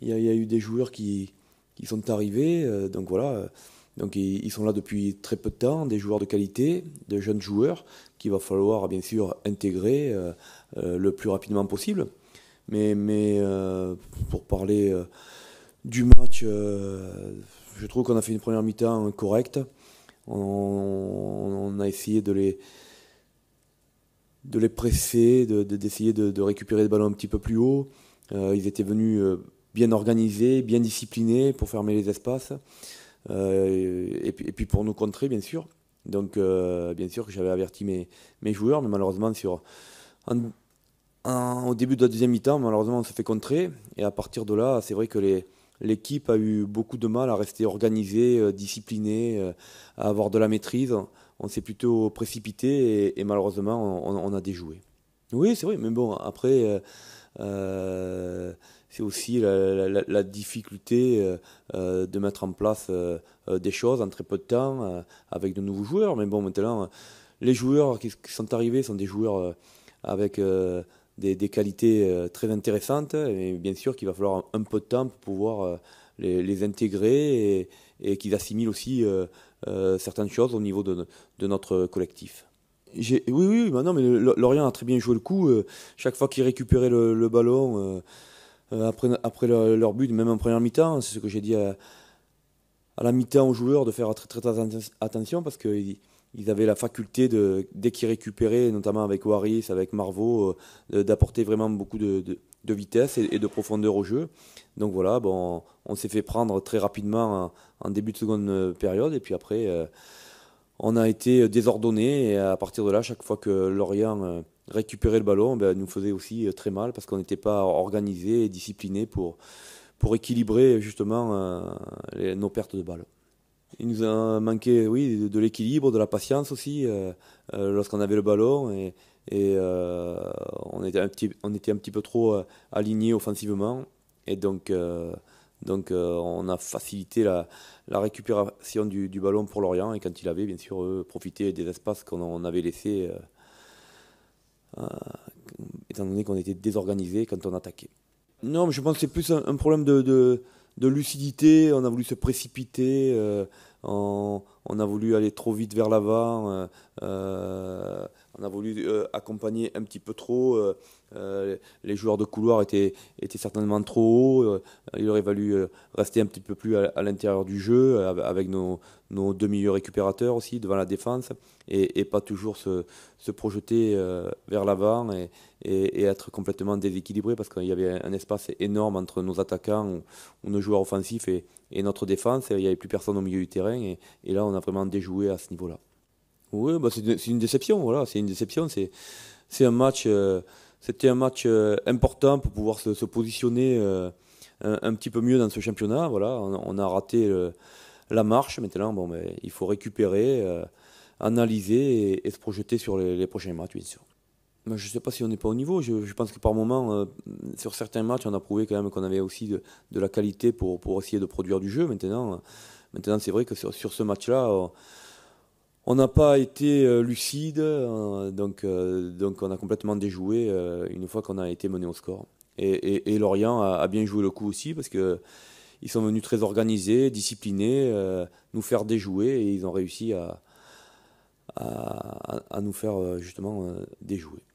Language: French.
Il y, a eu des joueurs qui, sont arrivés, euh, donc voilà. Donc ils, sont là depuis très peu de temps, des joueurs de qualité, de jeunes joueurs qu'il va falloir bien sûr intégrer euh, euh, le plus rapidement possible. Mais, mais pour parler du match, je trouve qu'on a fait une première mi-temps correcte. On, a essayé de les, de les presser, d'essayer de, de, récupérer le ballon un petit peu plus haut. ils étaient venus bien organisé, bien discipliné pour fermer les espaces. Euh, et, puis pour nous contrer, bien sûr. Donc, euh, bien sûr que j'avais averti mes, mes, joueurs, mais malheureusement, sur, au début de la deuxième mi-temps, malheureusement, on s'est fait contrer. Et à partir de là, c'est vrai que l'équipe a eu beaucoup de mal à rester organisée, euh, disciplinée, à avoir de la maîtrise. On s'est plutôt précipité et, malheureusement, on, a déjoué. Oui, c'est vrai, mais bon, après, euh, c'est aussi la, difficulté euh, euh, de mettre en place euh, des choses en très peu de temps avec de nouveaux joueurs. Mais bon, maintenant, les joueurs qui, sont arrivés sont des joueurs avec des, qualités très intéressantes. Et bien sûr qu'il va falloir un, peu de temps pour pouvoir les, intégrer et, qu'ils assimilent aussi certaines choses au niveau de, notre collectif. Oui, oui, maintenant, bah mais Lorient a très bien joué le coup. chaque fois qu'il récupérait le ballon, euh, après, leur, but, même en première mi-temps. C'est ce que j'ai dit à, la mi-temps aux joueurs de faire très, très, attention parce qu'ils ils avaient la faculté, de, dès qu'ils récupéraient, notamment avec Waris, avec Marvaux, euh, d'apporter vraiment beaucoup de, vitesse et, de profondeur au jeu. Donc voilà, bon, on s'est fait prendre très rapidement en, début de seconde euh, période et puis après on a été euh, désordonné et à partir de là, chaque fois que Lorient euh, récupérait le ballon, ben, nous faisait aussi euh, très mal parce qu'on n'était pas organisé et discipliné pour, pour équilibrer justement nos pertes de balles. Il nous a manqué oui, de, l'équilibre, de la patience aussi lorsqu'on avait le ballon et, et on, était un petit, on était un petit peu trop alignés offensivement et donc donc euh, on a facilité la, récupération du, ballon pour Lorient et quand il avait bien sûr euh, profité des espaces qu'on avait laissés, euh, étant donné qu'on était désorganisé quand on attaquait. Non, mais je pense que c'est plus un, problème de, lucidité, on a voulu se précipiter, on, a voulu aller trop vite vers l'avant on a voulu euh, accompagner un petit peu trop. Euh, euh, les joueurs de couloir étaient, certainement trop hauts. il aurait fallu rester un petit peu plus à, l'intérieur du jeu, avec nos, nos deux récupérateurs aussi, devant la défense, et, pas toujours se, projeter vers l'avant et, être complètement déséquilibré, parce qu'il y avait un espace énorme entre nos attaquants nos joueurs offensifs et, notre défense. Il n'y avait plus personne au milieu du terrain, et là, on a vraiment déjoué à ce niveau-là. Oui, bah, c'est une déception, voilà, c'est une déception. C'est, un match, euh, c'était un match euh, important pour pouvoir se, positionner euh, un, petit peu mieux dans ce championnat. Voilà, on, a raté la marche. Maintenant, bon, mais ben, il faut récupérer, analyser et, se projeter sur les, prochains matchs, bien sûr. Mais je ne sais pas si on n'est pas au niveau. Je, pense que par moment, sur certains matchs, on a prouvé quand même qu'on avait aussi de, la qualité pour, essayer de produire du jeu. Maintenant, maintenant c'est vrai que sur ce match-là on n'a pas été euh, lucide, hein, donc, euh, donc on a complètement déjoué euh, une fois qu'on a été mené au score. Et, Lorient a, bien joué le coup aussi parce qu'ils sont venus très organisés, disciplinés, nous faire déjouer et ils ont réussi à, à, nous faire justement déjouer.